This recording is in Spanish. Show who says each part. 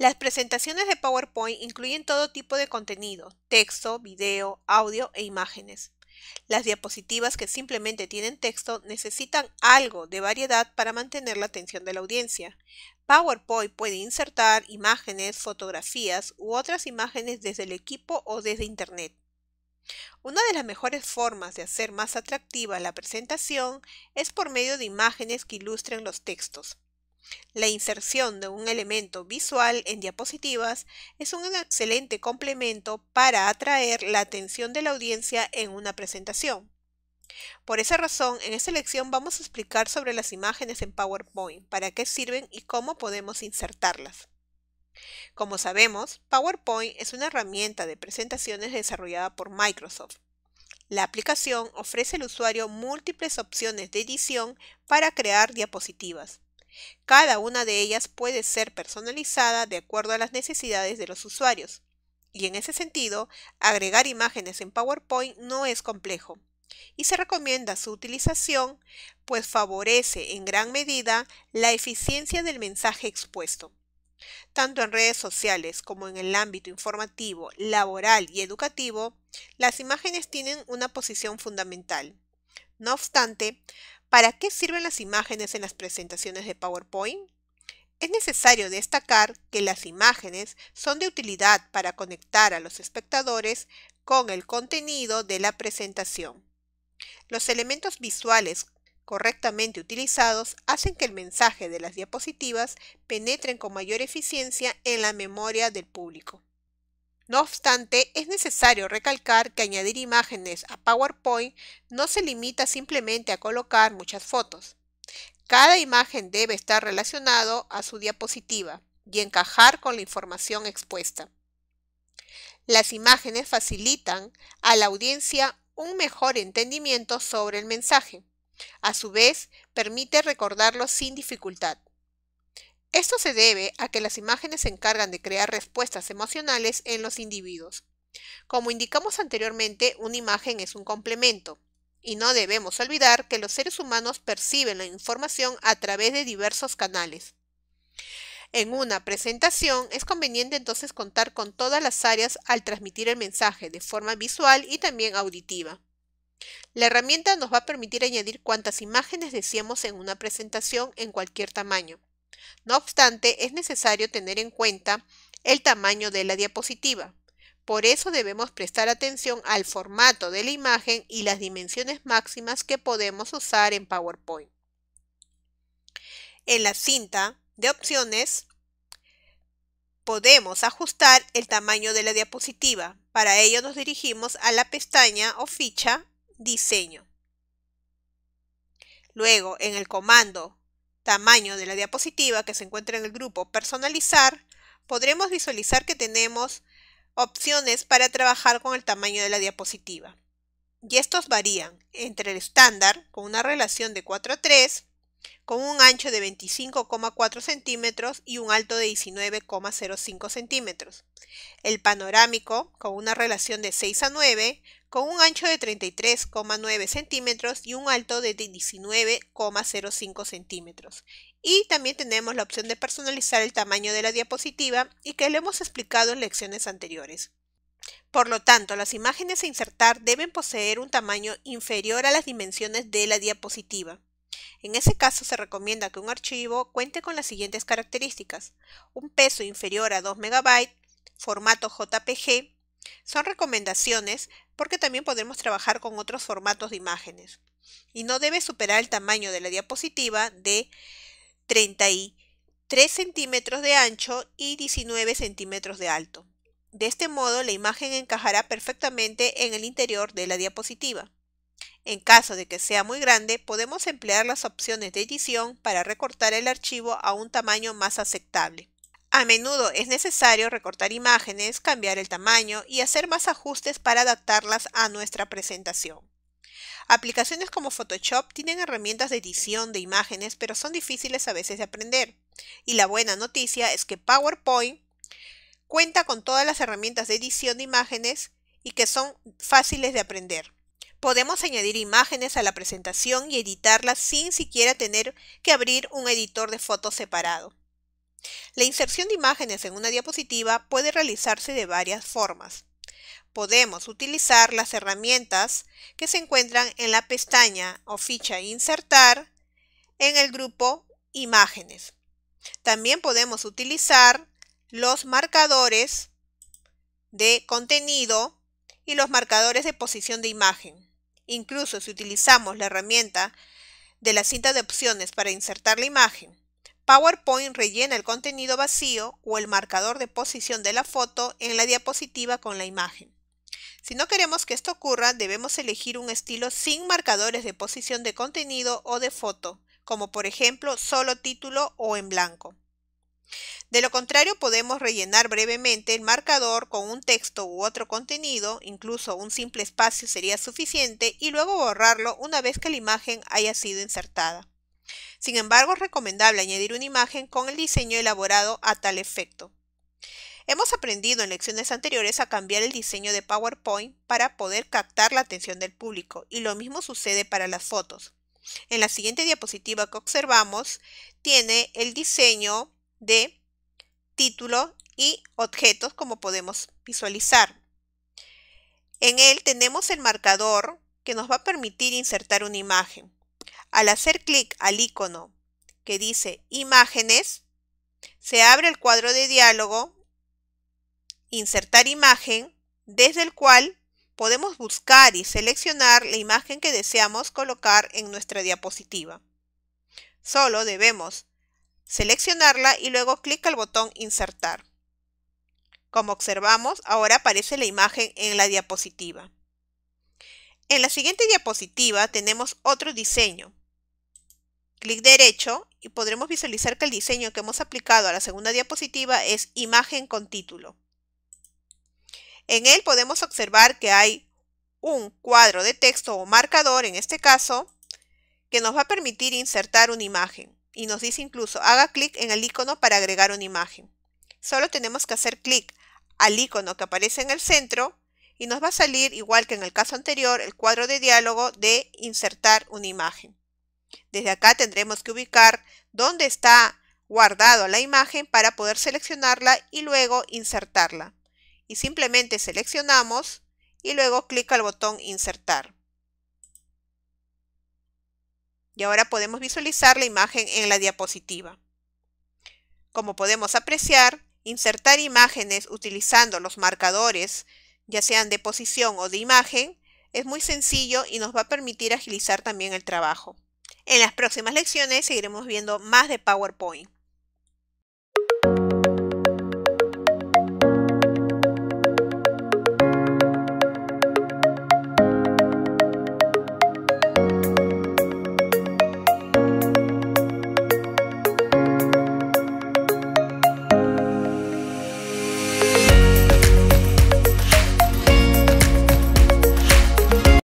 Speaker 1: Las presentaciones de PowerPoint incluyen todo tipo de contenido, texto, video, audio e imágenes. Las diapositivas que simplemente tienen texto necesitan algo de variedad para mantener la atención de la audiencia. PowerPoint puede insertar imágenes, fotografías u otras imágenes desde el equipo o desde Internet. Una de las mejores formas de hacer más atractiva la presentación es por medio de imágenes que ilustren los textos. La inserción de un elemento visual en diapositivas es un excelente complemento para atraer la atención de la audiencia en una presentación. Por esa razón, en esta lección vamos a explicar sobre las imágenes en PowerPoint, para qué sirven y cómo podemos insertarlas. Como sabemos, PowerPoint es una herramienta de presentaciones desarrollada por Microsoft. La aplicación ofrece al usuario múltiples opciones de edición para crear diapositivas. Cada una de ellas puede ser personalizada de acuerdo a las necesidades de los usuarios. Y en ese sentido, agregar imágenes en PowerPoint no es complejo y se recomienda su utilización pues favorece en gran medida la eficiencia del mensaje expuesto. Tanto en redes sociales como en el ámbito informativo, laboral y educativo, las imágenes tienen una posición fundamental. No obstante, ¿Para qué sirven las imágenes en las presentaciones de PowerPoint? Es necesario destacar que las imágenes son de utilidad para conectar a los espectadores con el contenido de la presentación. Los elementos visuales correctamente utilizados hacen que el mensaje de las diapositivas penetren con mayor eficiencia en la memoria del público. No obstante, es necesario recalcar que añadir imágenes a PowerPoint no se limita simplemente a colocar muchas fotos. Cada imagen debe estar relacionado a su diapositiva y encajar con la información expuesta. Las imágenes facilitan a la audiencia un mejor entendimiento sobre el mensaje. A su vez, permite recordarlo sin dificultad. Esto se debe a que las imágenes se encargan de crear respuestas emocionales en los individuos. Como indicamos anteriormente, una imagen es un complemento, y no debemos olvidar que los seres humanos perciben la información a través de diversos canales. En una presentación es conveniente entonces contar con todas las áreas al transmitir el mensaje de forma visual y también auditiva. La herramienta nos va a permitir añadir cuantas imágenes deseemos en una presentación en cualquier tamaño. No obstante, es necesario tener en cuenta el tamaño de la diapositiva. Por eso debemos prestar atención al formato de la imagen y las dimensiones máximas que podemos usar en PowerPoint. En la cinta de opciones podemos ajustar el tamaño de la diapositiva. Para ello nos dirigimos a la pestaña o ficha Diseño. Luego, en el comando tamaño de la diapositiva que se encuentra en el grupo Personalizar, podremos visualizar que tenemos opciones para trabajar con el tamaño de la diapositiva. Y estos varían entre el estándar, con una relación de 4 a 3, con un ancho de 25,4 centímetros y un alto de 19,05 centímetros. El panorámico, con una relación de 6 a 9, con un ancho de 33,9 centímetros y un alto de 19,05 centímetros. Y también tenemos la opción de personalizar el tamaño de la diapositiva y que lo hemos explicado en lecciones anteriores. Por lo tanto, las imágenes a insertar deben poseer un tamaño inferior a las dimensiones de la diapositiva. En ese caso se recomienda que un archivo cuente con las siguientes características. Un peso inferior a 2 MB, formato JPG. Son recomendaciones porque también podemos trabajar con otros formatos de imágenes. Y no debe superar el tamaño de la diapositiva de 33 centímetros de ancho y 19 centímetros de alto. De este modo la imagen encajará perfectamente en el interior de la diapositiva. En caso de que sea muy grande, podemos emplear las opciones de edición para recortar el archivo a un tamaño más aceptable. A menudo es necesario recortar imágenes, cambiar el tamaño y hacer más ajustes para adaptarlas a nuestra presentación. Aplicaciones como Photoshop tienen herramientas de edición de imágenes, pero son difíciles a veces de aprender. Y la buena noticia es que PowerPoint cuenta con todas las herramientas de edición de imágenes y que son fáciles de aprender. Podemos añadir imágenes a la presentación y editarlas sin siquiera tener que abrir un editor de fotos separado. La inserción de imágenes en una diapositiva puede realizarse de varias formas. Podemos utilizar las herramientas que se encuentran en la pestaña o ficha Insertar en el grupo Imágenes. También podemos utilizar los marcadores de contenido y los marcadores de posición de imagen. Incluso si utilizamos la herramienta de la cinta de opciones para insertar la imagen, PowerPoint rellena el contenido vacío o el marcador de posición de la foto en la diapositiva con la imagen. Si no queremos que esto ocurra, debemos elegir un estilo sin marcadores de posición de contenido o de foto, como por ejemplo solo título o en blanco. De lo contrario, podemos rellenar brevemente el marcador con un texto u otro contenido, incluso un simple espacio sería suficiente, y luego borrarlo una vez que la imagen haya sido insertada. Sin embargo, es recomendable añadir una imagen con el diseño elaborado a tal efecto. Hemos aprendido en lecciones anteriores a cambiar el diseño de PowerPoint para poder captar la atención del público, y lo mismo sucede para las fotos. En la siguiente diapositiva que observamos, tiene el diseño de título y objetos como podemos visualizar. En él tenemos el marcador que nos va a permitir insertar una imagen. Al hacer clic al icono que dice imágenes, se abre el cuadro de diálogo insertar imagen desde el cual podemos buscar y seleccionar la imagen que deseamos colocar en nuestra diapositiva. Solo debemos seleccionarla y luego clic al botón insertar. Como observamos, ahora aparece la imagen en la diapositiva. En la siguiente diapositiva tenemos otro diseño. Clic derecho y podremos visualizar que el diseño que hemos aplicado a la segunda diapositiva es imagen con título. En él podemos observar que hay un cuadro de texto o marcador, en este caso, que nos va a permitir insertar una imagen y nos dice incluso haga clic en el icono para agregar una imagen. Solo tenemos que hacer clic al icono que aparece en el centro y nos va a salir, igual que en el caso anterior, el cuadro de diálogo de insertar una imagen. Desde acá tendremos que ubicar dónde está guardado la imagen para poder seleccionarla y luego insertarla. Y simplemente seleccionamos y luego clic al botón insertar y ahora podemos visualizar la imagen en la diapositiva. Como podemos apreciar, insertar imágenes utilizando los marcadores, ya sean de posición o de imagen, es muy sencillo y nos va a permitir agilizar también el trabajo. En las próximas lecciones seguiremos viendo más de PowerPoint.